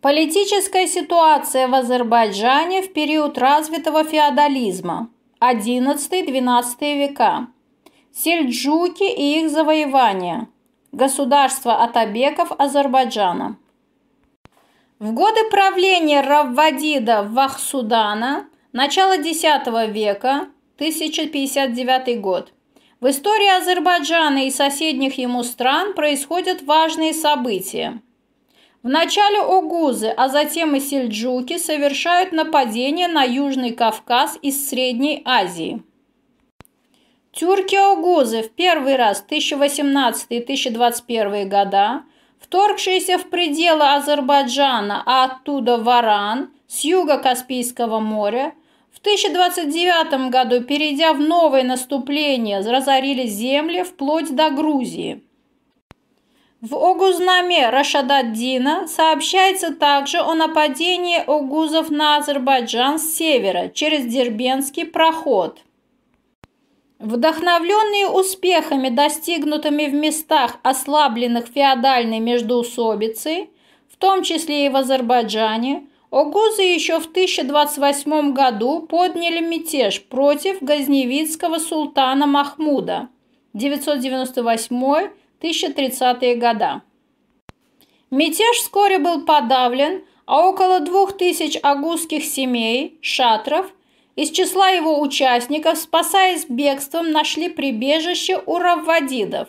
Политическая ситуация в Азербайджане в период развитого феодализма 11-12 века. Сельджуки и их завоевания. Государство атабеков Азербайджана. В годы правления Раввадида Вахсудана, начало X века, 1059 год, в истории Азербайджана и соседних ему стран происходят важные события – Вначале Огузы, а затем и сельджуки совершают нападение на Южный Кавказ из Средней Азии. Тюрки-Огузы в первый раз 1018-1021 года, вторгшиеся в пределы Азербайджана, а оттуда в Аран, с юга Каспийского моря, в 1029 году, перейдя в новое наступление, разорили земли вплоть до Грузии – в Огузнаме Рашададдина сообщается также о нападении огузов на Азербайджан с севера через Дербенский проход. Вдохновленные успехами, достигнутыми в местах, ослабленных феодальной междоусобицей, в том числе и в Азербайджане, Огузы еще в 1028 году подняли мятеж против газневицкого султана Махмуда 998 1030-е года. Мятеж вскоре был подавлен, а около двух тысяч агузских семей, шатров, из числа его участников, спасаясь бегством, нашли прибежище у раввадидов.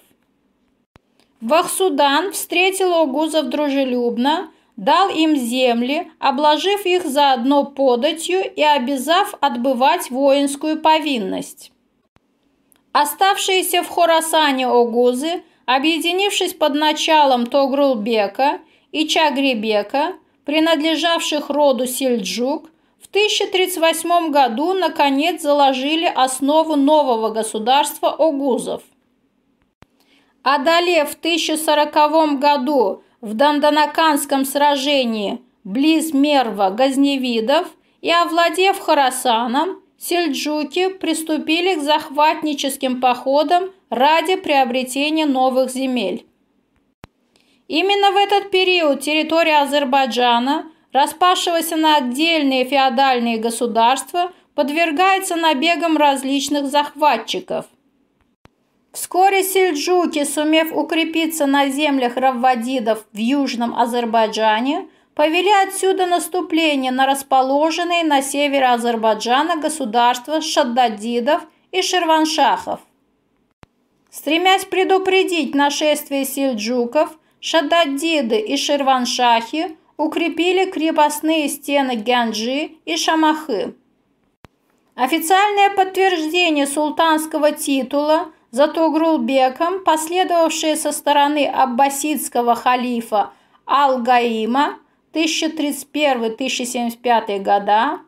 Вахсудан встретил огузов дружелюбно, дал им земли, обложив их заодно податью и обязав отбывать воинскую повинность. Оставшиеся в Хорасане огузы объединившись под началом Тогрулбека и Чагрибека, принадлежавших роду Сельджук, в 1038 году наконец заложили основу нового государства Огузов. Одолев в 1040 году в Данданаканском сражении близ Мерва Газневидов и овладев Харасаном, сельджуки приступили к захватническим походам ради приобретения новых земель. Именно в этот период территория Азербайджана, распавшегося на отдельные феодальные государства, подвергается набегам различных захватчиков. Вскоре сельджуки, сумев укрепиться на землях раввадидов в Южном Азербайджане, повели отсюда наступление на расположенные на севере Азербайджана государства шаддадидов и шерваншахов. Стремясь предупредить нашествие сельджуков, шададиды и ширваншахи укрепили крепостные стены Гянджи и Шамахы. Официальное подтверждение султанского титула за Тугрулбеком, последовавшее со стороны аббасидского халифа Ал-Гаима 1031-1075 года,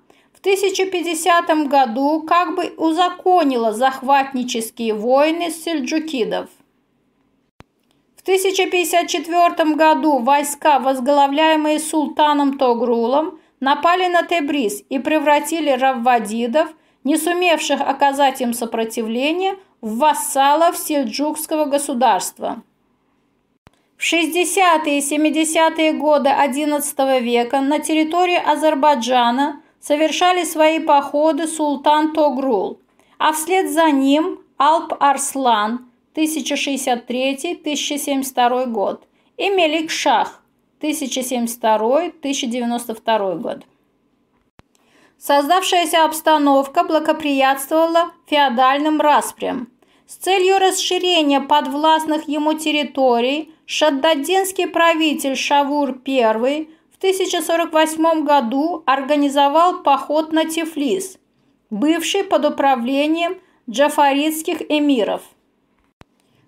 в 1050 году как бы узаконила захватнические войны сельджукидов. В 1054 году войска, возглавляемые султаном Тогрулом, напали на Тебриз и превратили раввадидов, не сумевших оказать им сопротивление, в вассалов сельджукского государства. В 60-е и 70-е годы XI века на территории Азербайджана совершали свои походы султан Тогрул, а вслед за ним Алп Арслан 1063-1072 год и Мелик Шах 1072-1092 год. Создавшаяся обстановка благоприятствовала феодальным распрям. С целью расширения подвластных ему территорий шаддадинский правитель Шавур I 1048 году организовал поход на Тифлис, бывший под управлением джафаритских эмиров.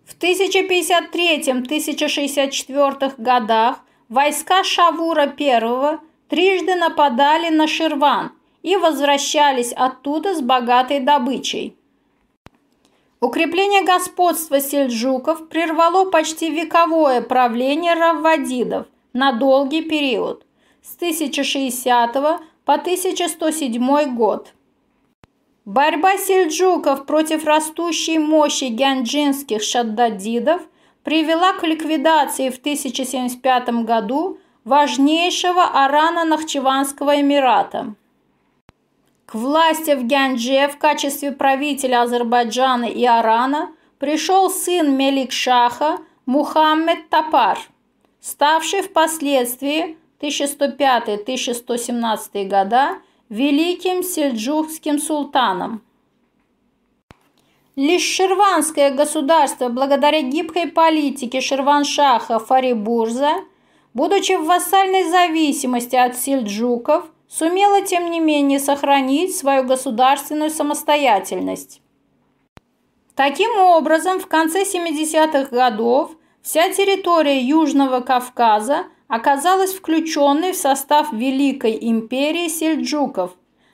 В 1053-1064 годах войска Шавура I трижды нападали на Ширван и возвращались оттуда с богатой добычей. Укрепление господства сельджуков прервало почти вековое правление раввадидов, на долгий период с 1060 по 1107 год. Борьба сельджуков против растущей мощи гянджинских шаддадидов привела к ликвидации в 1075 году важнейшего арана Нахчеванского эмирата. К власти в Гяндже в качестве правителя Азербайджана и Арана пришел сын Мелик Шаха Мухаммед Тапар – ставший впоследствии 1105-1117 года великим сельджукским султаном. Лишь шерванское государство, благодаря гибкой политике Шерваншаха Фарибурза, будучи в вассальной зависимости от сельджуков, сумело, тем не менее, сохранить свою государственную самостоятельность. Таким образом, в конце 70-х годов – Вся территория Южного Кавказа оказалась включенной в состав Великой империи сельджуков,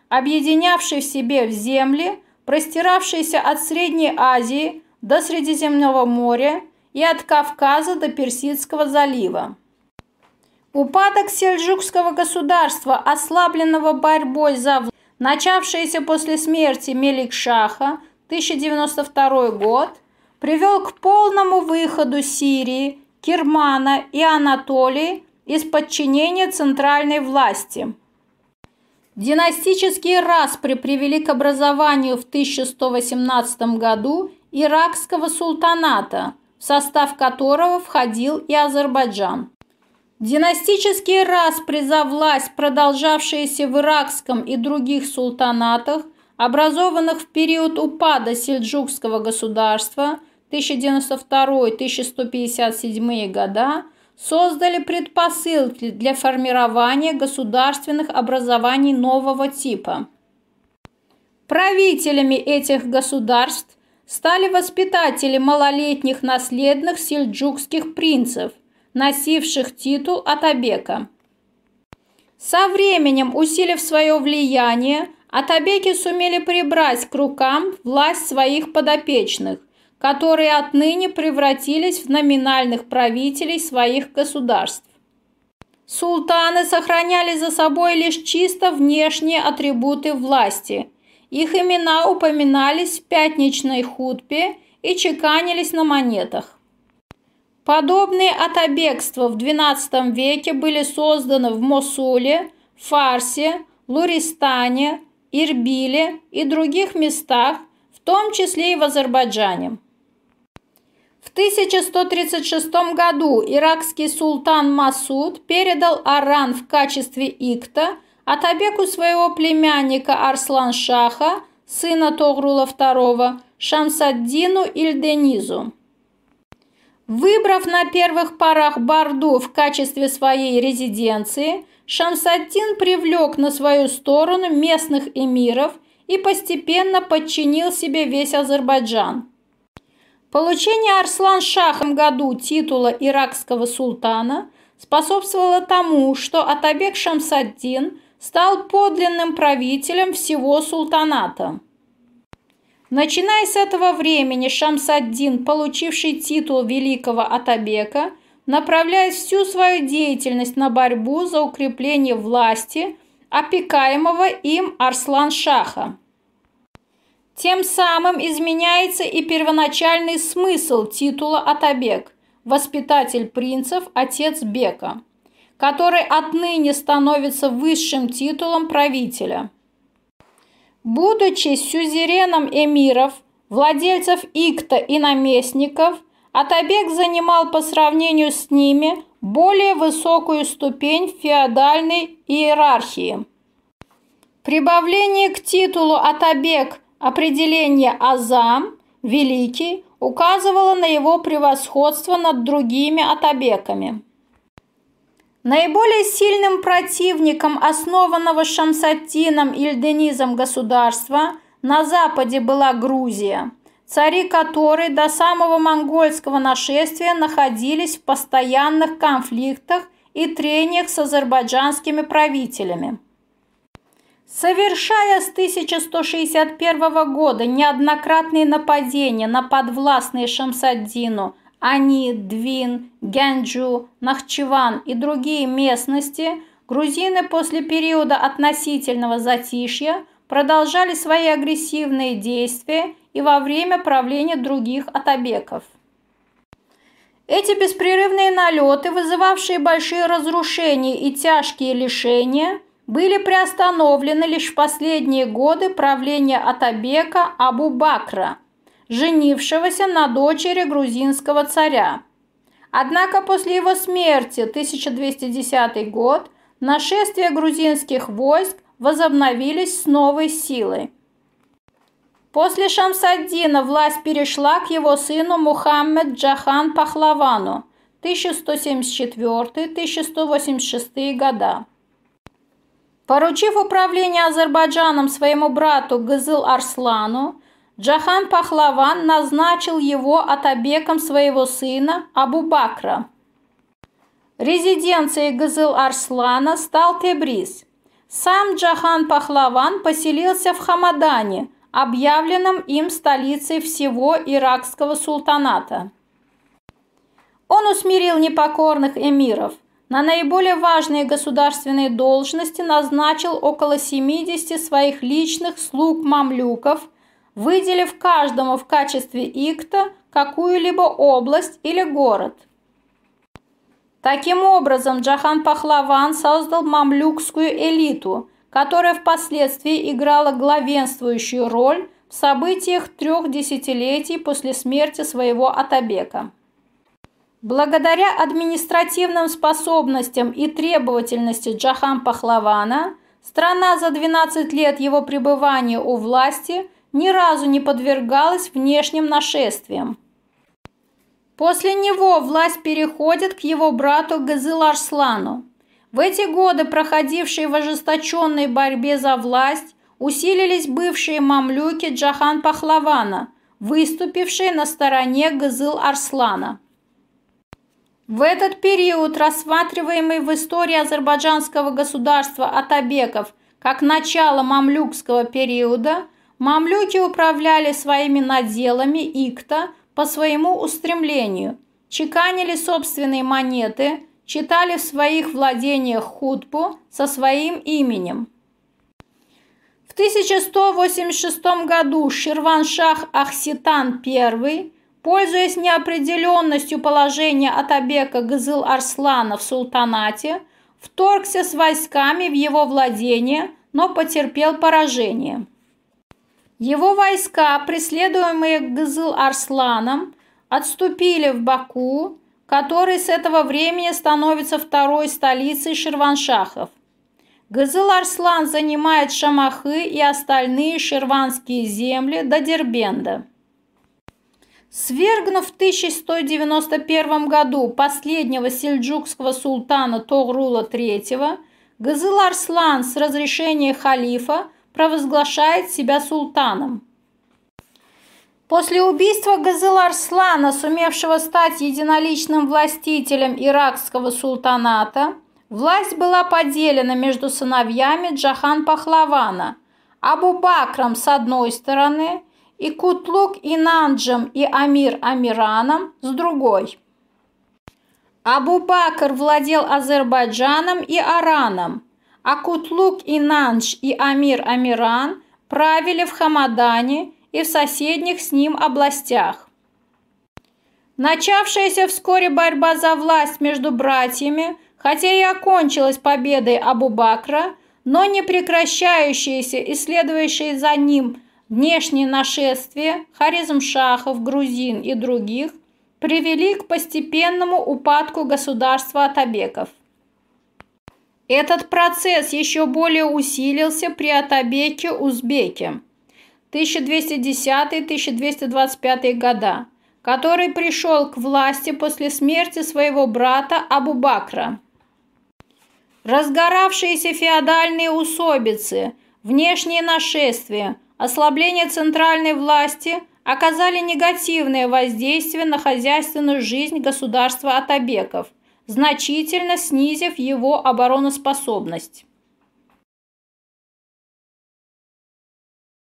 объединявшей в себе земли, простиравшиеся от Средней Азии до Средиземного моря и от Кавказа до Персидского залива. Упадок сельджукского государства, ослабленного борьбой за начавшееся после смерти Меликшаха 1092 год – привел к полному выходу Сирии, Кирмана и Анатолии из подчинения центральной власти. Династические распри привели к образованию в 1118 году иракского султаната, в состав которого входил и Азербайджан. Династические распри за власть, продолжавшиеся в иракском и других султанатах, образованных в период упада сельджукского государства, 1092-1157 года создали предпосылки для формирования государственных образований нового типа. Правителями этих государств стали воспитатели малолетних наследных сельджукских принцев, носивших титул Атабека. Со временем, усилив свое влияние, атабеки сумели прибрать к рукам власть своих подопечных, которые отныне превратились в номинальных правителей своих государств. Султаны сохраняли за собой лишь чисто внешние атрибуты власти. Их имена упоминались в пятничной хутбе и чеканились на монетах. Подобные отобегства в XII веке были созданы в Мосуле, Фарсе, Луристане, Ирбиле и других местах, в том числе и в Азербайджане. 1136 году иракский султан Масуд передал Аран в качестве икта от обеку своего племянника Арслан-Шаха, сына Тогрула II, Шамсаддину Ильденизу. Выбрав на первых порах Барду в качестве своей резиденции, Шамсаддин привлек на свою сторону местных эмиров и постепенно подчинил себе весь Азербайджан – Получение Арслан-Шахом году титула иракского султана способствовало тому, что Атабек Шамсаддин стал подлинным правителем всего султаната. Начиная с этого времени Шамсаддин, получивший титул великого Атабека, направляет всю свою деятельность на борьбу за укрепление власти опекаемого им Арслан-Шаха. Тем самым изменяется и первоначальный смысл титула «Атабек» – «Воспитатель принцев, отец Бека», который отныне становится высшим титулом правителя. Будучи сюзереном эмиров, владельцев икта и наместников, Атабек занимал по сравнению с ними более высокую ступень феодальной иерархии. Прибавление к титулу Атабек – Определение «азам» – «великий» указывало на его превосходство над другими атабеками. Наиболее сильным противником основанного Шамсатином Ильденизом государства на Западе была Грузия, цари которой до самого монгольского нашествия находились в постоянных конфликтах и трениях с азербайджанскими правителями. Совершая с 1161 года неоднократные нападения на подвластные Шамсаддину, Ани, Двин, Гянджу, Нахчеван и другие местности, грузины после периода относительного затишья продолжали свои агрессивные действия и во время правления других атабеков. Эти беспрерывные налеты, вызывавшие большие разрушения и тяжкие лишения – были приостановлены лишь в последние годы правления Атабека Абу-Бакра, женившегося на дочери грузинского царя. Однако после его смерти 1210 год нашествия грузинских войск возобновились с новой силой. После Шамсаддина власть перешла к его сыну Мухаммед Джахан Пахлавану 1174-1186 года. Поручив управление Азербайджаном своему брату Гызыл Арслану, Джахан Пахлаван назначил его отобеком своего сына Абу-Бакра. Резиденцией Гызыл Арслана стал Тебриз. Сам Джахан Пахлаван поселился в Хамадане, объявленном им столицей всего иракского султаната. Он усмирил непокорных эмиров – на наиболее важные государственные должности назначил около 70 своих личных слуг-мамлюков, выделив каждому в качестве икта какую-либо область или город. Таким образом, Джахан Пахлаван создал мамлюкскую элиту, которая впоследствии играла главенствующую роль в событиях трех десятилетий после смерти своего Атабека. Благодаря административным способностям и требовательности Джахан Пахлавана, страна за 12 лет его пребывания у власти ни разу не подвергалась внешним нашествиям. После него власть переходит к его брату Газил Арслану. В эти годы, проходившие в ожесточенной борьбе за власть, усилились бывшие мамлюки Джахан Пахлавана, выступившие на стороне Газил Арслана. В этот период, рассматриваемый в истории азербайджанского государства Атабеков как начало мамлюкского периода, мамлюки управляли своими наделами икта по своему устремлению, чеканили собственные монеты, читали в своих владениях хутбу со своим именем. В 1186 году Ширваншах Ахситан I Пользуясь неопределенностью положения Атабека Гызыл Арслана в султанате, вторгся с войсками в его владение, но потерпел поражение. Его войска, преследуемые Гызыл Арсланом, отступили в Баку, который с этого времени становится второй столицей шерваншахов. Гызыл Арслан занимает Шамахы и остальные шерванские земли до Дербенда. Свергнув в 1191 году последнего сельджукского султана Тогрула III, Газыл Арслан с разрешения халифа провозглашает себя султаном. После убийства Газыл Арслана, сумевшего стать единоличным властителем иракского султаната, власть была поделена между сыновьями Джахан Пахлавана, Абу Бакром с одной стороны – и Кутлук и Нанджем и Амир Амираном с другой. Абу-Бакр владел Азербайджаном и Араном, а Кутлук и Инандж и Амир Амиран правили в Хамадане и в соседних с ним областях. Начавшаяся вскоре борьба за власть между братьями, хотя и окончилась победой Абу-Бакра, но не прекращающаяся и следующая за ним – Внешние нашествия Харизмшахов, грузин и других привели к постепенному упадку государства атабеков. Этот процесс еще более усилился при Атабеке-Узбеке 1210-1225 года, который пришел к власти после смерти своего брата Абу-Бакра. Разгоравшиеся феодальные усобицы, внешние нашествия – Ослабление центральной власти оказали негативное воздействие на хозяйственную жизнь государства Атабеков, значительно снизив его обороноспособность.